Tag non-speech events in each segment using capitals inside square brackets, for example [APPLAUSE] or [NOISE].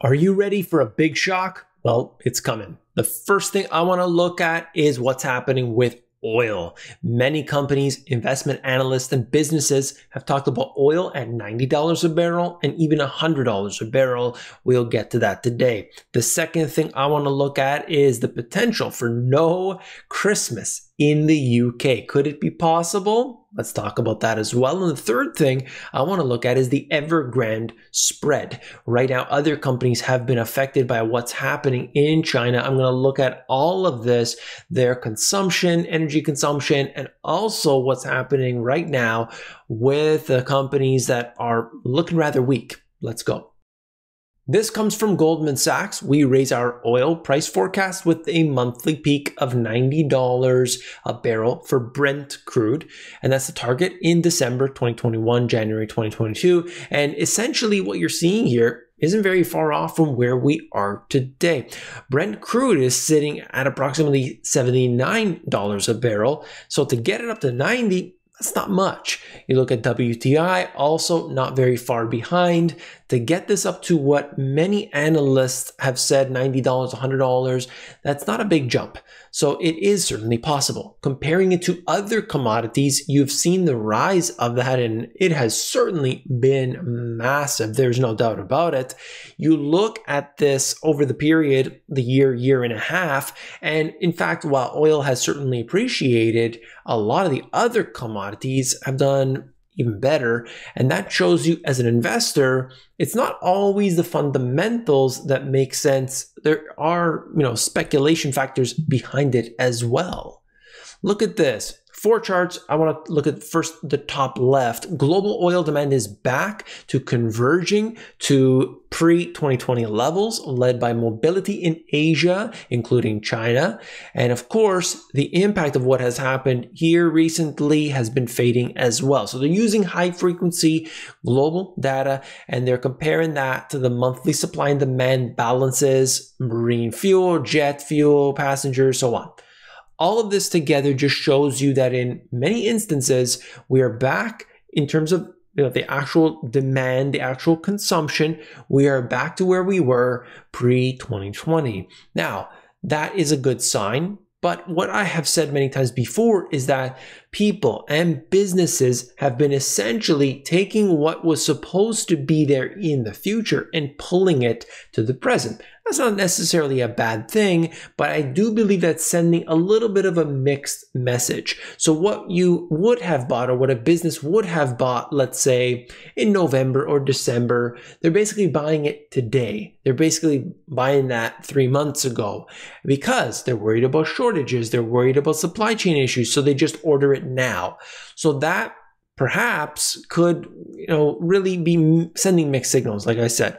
Are you ready for a big shock? Well, it's coming. The first thing I want to look at is what's happening with oil. Many companies, investment analysts, and businesses have talked about oil at $90 a barrel and even $100 a barrel. We'll get to that today. The second thing I want to look at is the potential for no Christmas in the UK. Could it be possible? Let's talk about that as well. And the third thing I want to look at is the Evergrande spread. Right now, other companies have been affected by what's happening in China. I'm going to look at all of this their consumption, energy consumption, and also what's happening right now with the companies that are looking rather weak. Let's go. This comes from Goldman Sachs. We raise our oil price forecast with a monthly peak of $90 a barrel for Brent crude. And that's the target in December 2021, January 2022. And essentially, what you're seeing here isn't very far off from where we are today. Brent crude is sitting at approximately $79 a barrel. So to get it up to 90, that's not much. You look at WTI, also not very far behind to get this up to what many analysts have said $90, $100, that's not a big jump. So it is certainly possible. Comparing it to other commodities, you've seen the rise of that and it has certainly been massive. There's no doubt about it. You look at this over the period, the year, year and a half, and in fact, while oil has certainly appreciated, a lot of the other commodities have done even better. And that shows you as an investor, it's not always the fundamentals that make sense. There are, you know, speculation factors behind it as well. Look at this. Four charts, I want to look at first the top left. Global oil demand is back to converging to pre 2020 levels, led by mobility in Asia, including China. And of course, the impact of what has happened here recently has been fading as well. So they're using high frequency global data and they're comparing that to the monthly supply and demand balances, marine fuel, jet fuel, passengers, so on. All of this together just shows you that in many instances, we are back in terms of you know, the actual demand, the actual consumption. We are back to where we were pre 2020. Now, that is a good sign. But what I have said many times before is that people and businesses have been essentially taking what was supposed to be there in the future and pulling it to the present. That's not necessarily a bad thing, but I do believe that's sending a little bit of a mixed message. So, what you would have bought or what a business would have bought, let's say in November or December, they're basically buying it today. They're basically buying that three months ago because they're worried about shortages, they're worried about supply chain issues, so they just order it now. So, that perhaps could you know really be sending mixed signals like i said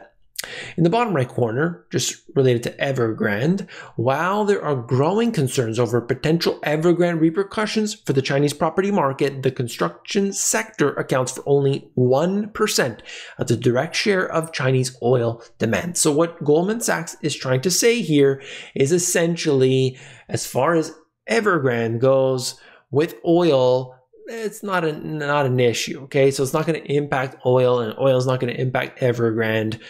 in the bottom right corner, just related to Evergrande, while there are growing concerns over potential Evergrande repercussions for the Chinese property market, the construction sector accounts for only 1% of the direct share of Chinese oil demand. So, what Goldman Sachs is trying to say here is essentially, as far as Evergrande goes, with oil, it's not a not an issue. Okay, so it's not going to impact oil, and oil is not going to impact Evergrande.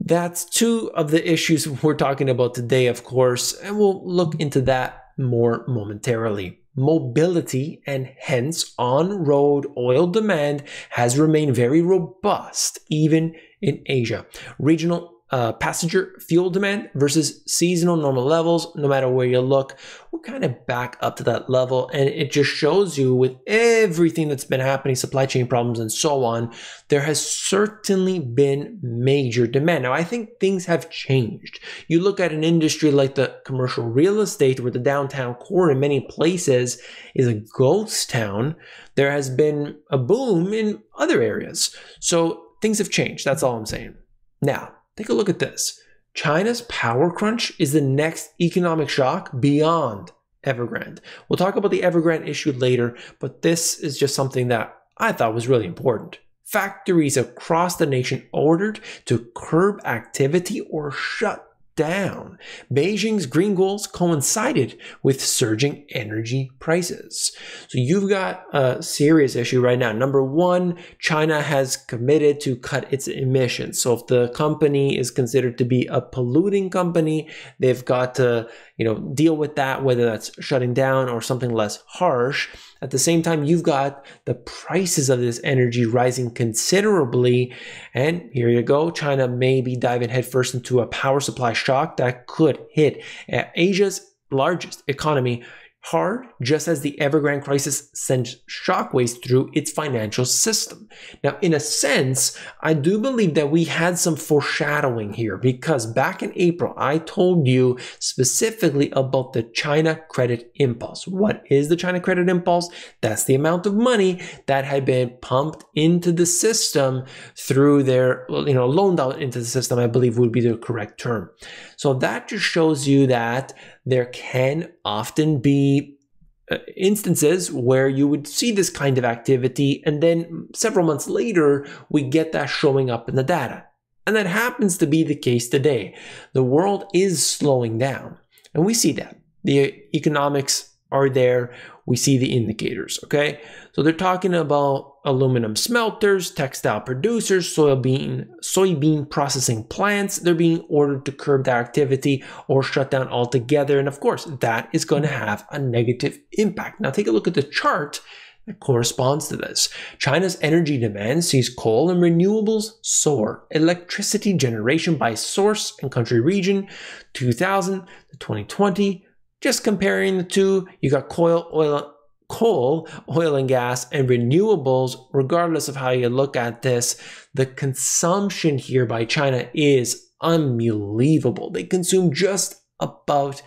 That's two of the issues [LAUGHS] we're talking about today, of course, and we'll look into that more momentarily. Mobility and hence on road oil demand has remained very robust, even in Asia. Regional uh, passenger fuel demand versus seasonal normal levels, no matter where you look, we're kind of back up to that level. And it just shows you with everything that's been happening, supply chain problems and so on, there has certainly been major demand. Now, I think things have changed. You look at an industry like the commercial real estate, where the downtown core in many places is a ghost town, there has been a boom in other areas. So things have changed. That's all I'm saying. Now, Take a look at this. China's power crunch is the next economic shock beyond Evergrande. We'll talk about the Evergrande issue later, but this is just something that I thought was really important. Factories across the nation ordered to curb activity or shut down. Beijing's green goals coincided with surging energy prices. So you've got a serious issue right now. Number one, China has committed to cut its emissions. So if the company is considered to be a polluting company, they've got to, you know, deal with that, whether that's shutting down or something less harsh. At the same time, you've got the prices of this energy rising considerably. And here you go. China may be diving headfirst into a power supply shock that could hit uh, Asia's largest economy hard, just as the Evergrande crisis sent shockwaves through its financial system. Now, in a sense, I do believe that we had some foreshadowing here because back in April, I told you specifically about the China credit impulse. What is the China credit impulse? That's the amount of money that had been pumped into the system through their, you know, loaned out into the system, I believe would be the correct term. So that just shows you that there can often be uh, instances where you would see this kind of activity, and then several months later, we get that showing up in the data. And that happens to be the case today. The world is slowing down, and we see that. The economics are there, we see the indicators, okay? So they're talking about aluminum smelters, textile producers, soybean, soybean processing plants, they're being ordered to curb their activity or shut down altogether. And of course, that is going to have a negative impact. Now, take a look at the chart that corresponds to this. China's energy demand sees coal and renewables soar. Electricity generation by source and country region 2000 to 2020. Just comparing the two, you got coal, oil, coal, oil and gas, and renewables, regardless of how you look at this, the consumption here by China is unbelievable. They consume just about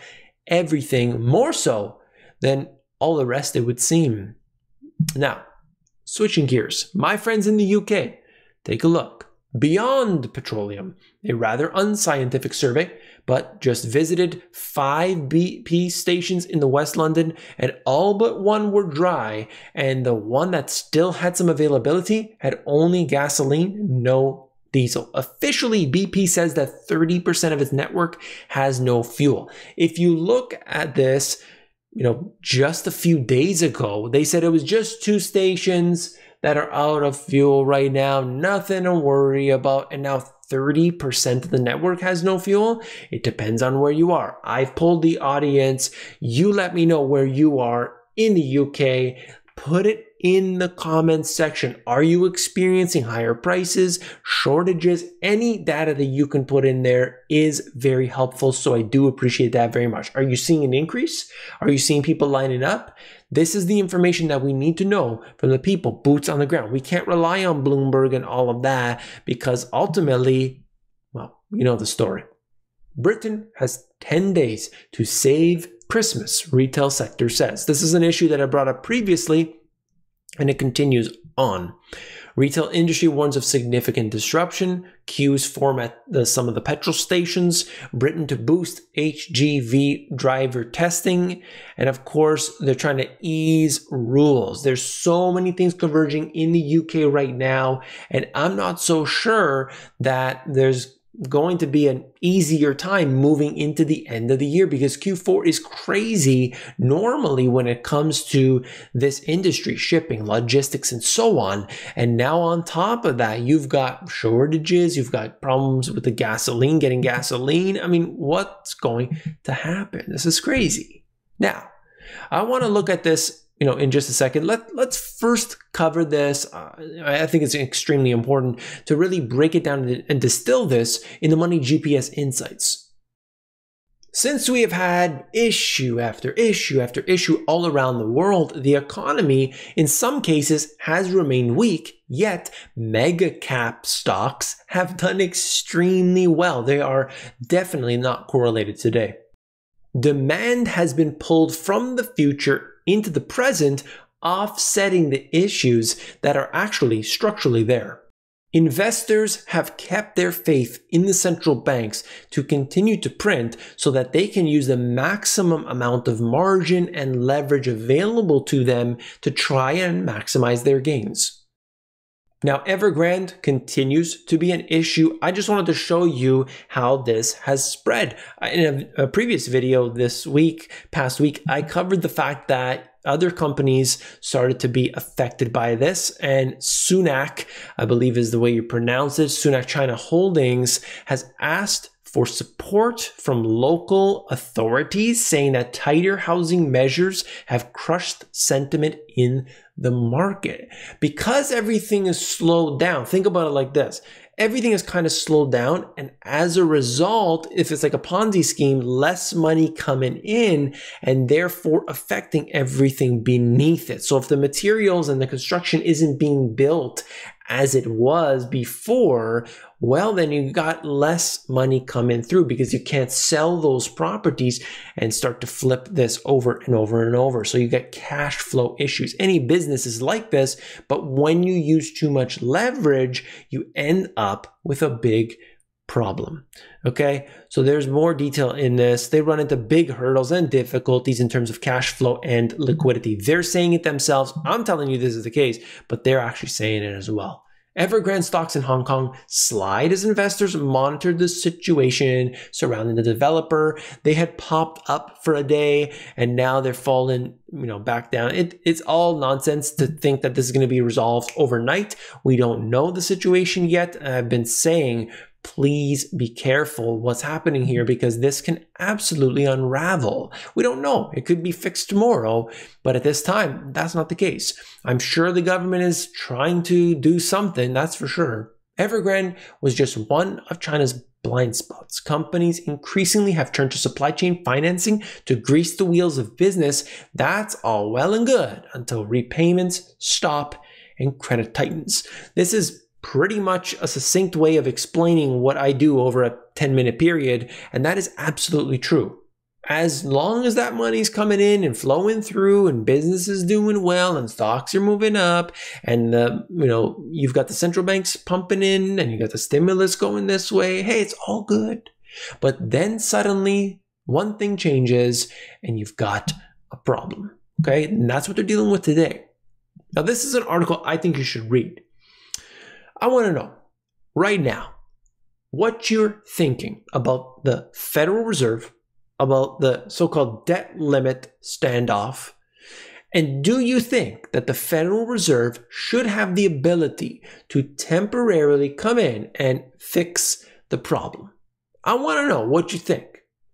everything, more so than all the rest, it would seem. Now, switching gears, my friends in the UK, take a look. Beyond petroleum, a rather unscientific survey but just visited five BP stations in the West London, and all but one were dry, and the one that still had some availability had only gasoline, no diesel. Officially, BP says that 30% of its network has no fuel. If you look at this, you know, just a few days ago, they said it was just two stations that are out of fuel right now, nothing to worry about. And now 30% of the network has no fuel. It depends on where you are. I've pulled the audience. You let me know where you are in the UK. Put it in the comments section. Are you experiencing higher prices, shortages? Any data that you can put in there is very helpful. So I do appreciate that very much. Are you seeing an increase? Are you seeing people lining up? This is the information that we need to know from the people, boots on the ground. We can't rely on Bloomberg and all of that because ultimately, well, you know the story. Britain has 10 days to save Christmas, retail sector says. This is an issue that I brought up previously and it continues on. Retail industry warns of significant disruption. Queues form at the, some of the petrol stations. Britain to boost HGV driver testing. And of course, they're trying to ease rules. There's so many things converging in the UK right now. And I'm not so sure that there's going to be an easier time moving into the end of the year because Q4 is crazy normally when it comes to this industry, shipping, logistics, and so on. And now, on top of that, you've got shortages, you've got problems with the gasoline, getting gasoline. I mean, what's going to happen? This is crazy. Now, I want to look at this you know in just a second let let's first cover this uh, i think it's extremely important to really break it down and, and distill this in the money gps insights since we have had issue after issue after issue all around the world, the economy in some cases has remained weak, yet mega cap stocks have done extremely well. They are definitely not correlated today. Demand has been pulled from the future into the present, offsetting the issues that are actually structurally there. Investors have kept their faith in the central banks to continue to print so that they can use the maximum amount of margin and leverage available to them to try and maximize their gains. Now, Evergrande continues to be an issue. I just wanted to show you how this has spread. In a, a, previous video this week, past week, I covered the fact that other companies started to be affected by this, and Sunac, I believe is the way you pronounce it, Sunac China Holdings has asked for support from local authorities, saying that tighter housing measures have crushed sentiment in the market. Because everything is slowed down, think about it like this everything is kind of slowed down. And as a result, if it's like a Ponzi scheme, less money coming in and therefore affecting everything beneath it. So if the materials and the construction isn't being built as it was before, well, then you got less money coming through because you can't sell those properties and start to flip this over and over and over. So you get cash flow issues. Any business is like this, but when you use too much leverage, you end up with a big problem. Okay, so there's more detail in this. They run into big hurdles and difficulties in terms of cash flow and liquidity. They're saying it themselves. I'm telling you this is the case, but they're actually saying it as well. Evergrande stocks in Hong Kong slide as investors monitored the situation surrounding the developer. They had popped up for a day and now they're falling. you know, back down. It, it's all nonsense to think that this is going to be resolved overnight. We don't know the situation yet. I've been saying please be careful what's happening here mm-hmm. because this can absolutely unravel. We don't know. It could be fixed tomorrow, but at this time, that's not the case. I'm sure the government is trying to do something, that's for sure. Evergrande was just one of China's blind spots. Companies increasingly have turned to supply chain financing to grease the wheels of business. That's all well and good until repayments stop and credit tightens. This is pretty much a succinct way of explaining what I do over a 10 minute period. And that is absolutely true. As long as that money's coming in and flowing through and business is doing well and stocks are moving up and you know you've got the central banks pumping in and you got the stimulus going this way, hey, it's all good. But then suddenly one thing changes and you've got a problem. Okay? And that's what they're dealing with today. Now this is an article I think you should read. I want to know right now what you're thinking about the Federal Reserve, about the so called debt limit standoff. And do you think that the Federal Reserve should have the ability to temporarily come in and fix the problem? I want to know what you think.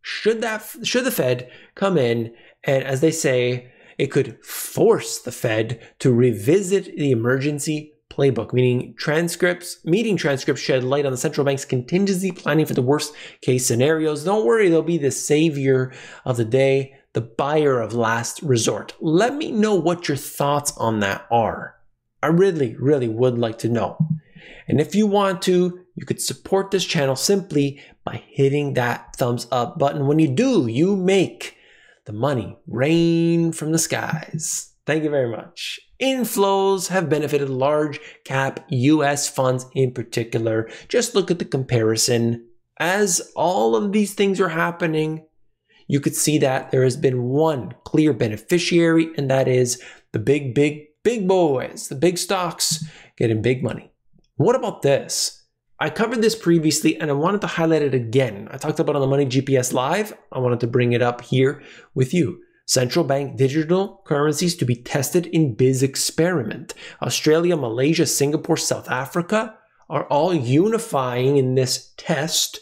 Should that should the Fed come in and as they say, it could force the Fed to revisit the emergency playbook, meaning transcripts, meeting transcripts shed light on the central bank's contingency planning for the worst case scenarios. Don't worry, they'll be the savior of the day, the buyer of last resort. Let me know what your thoughts on that are. I really, really would like to know. And if you want to, you could support this channel simply by hitting that thumbs up button. When you do, you make the money rain from the skies. Thank you very much. Inflows have benefited large cap US funds in particular. Just look at the comparison. As all of these things are happening, you could see that there has been one clear beneficiary, and that is the big, big, big boys, the big stocks getting big money. What about this? I covered this previously and I wanted to highlight it again. I talked about it on the Money GPS Live. I wanted to bring it up here with you central bank digital currencies to be tested in biz experiment. Australia, Malaysia, Singapore, South Africa are all unifying in this test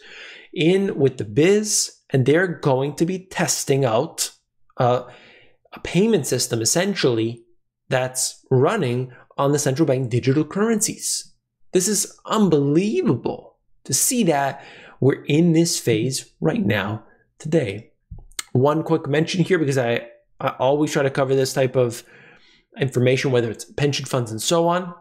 in with the biz, and they're going to be testing out uh, a payment system essentially that's running on the central bank digital currencies. This is unbelievable to see that we're in this phase right now today. One quick mention here because I, I always try to cover this type of information, whether it's pension funds and so on.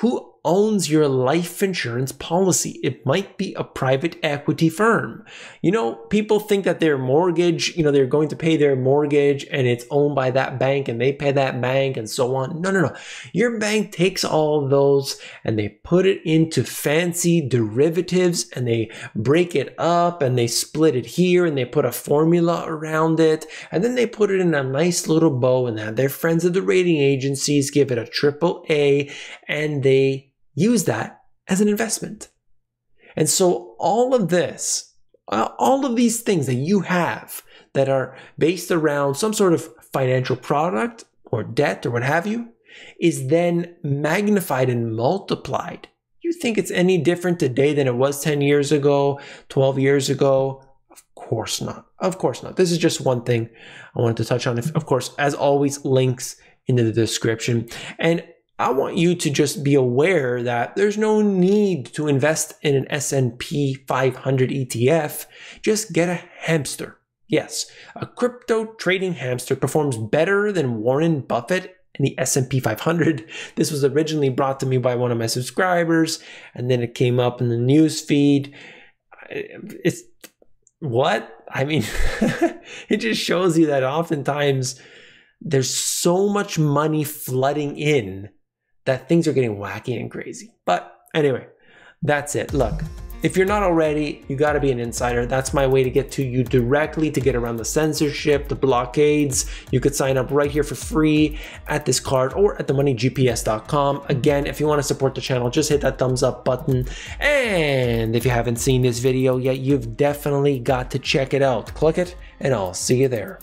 Who owns your life insurance policy. It might be a private equity firm. You know, people think that their mortgage, you know, they're going to pay their mortgage and it's owned by that bank and they pay that bank and so on. No, no, no. Your bank takes all those and they put it into fancy derivatives and they break it up and they split it here and they put a formula around it and then they put it in a nice little bow and have their friends at the rating agencies give it a triple A and they use that as an investment. And so all of this, all of these things that you have that are based around some sort of financial product or debt or what have you is then magnified and multiplied. You think it's any different today than it was 10 years ago, 12 years ago? Of course not. Of course not. This is just one thing I wanted to touch on. Of course, as always, links in the description. And I want you to just be aware that there's no need to invest in an S&P 500 ETF. Just get a hamster. Yes, a crypto trading hamster performs better than Warren Buffett and the S&P 500. This was originally brought to me by one of my subscribers and then it came up in the news feed. It's what? I mean, [LAUGHS] it just shows you that oftentimes there's so much money flooding in that things are getting wacky and crazy. But anyway, that's it. Look, if you're not already, you gotta be an insider. That's my way to get to you directly to get around the censorship, the blockades. You could sign up right here for free at this card or at themoneygps.com. Again, if you wanna support the channel, just hit that thumbs up button. And if you haven't seen this video yet, you've definitely got to check it out. Click it, and I'll see you there.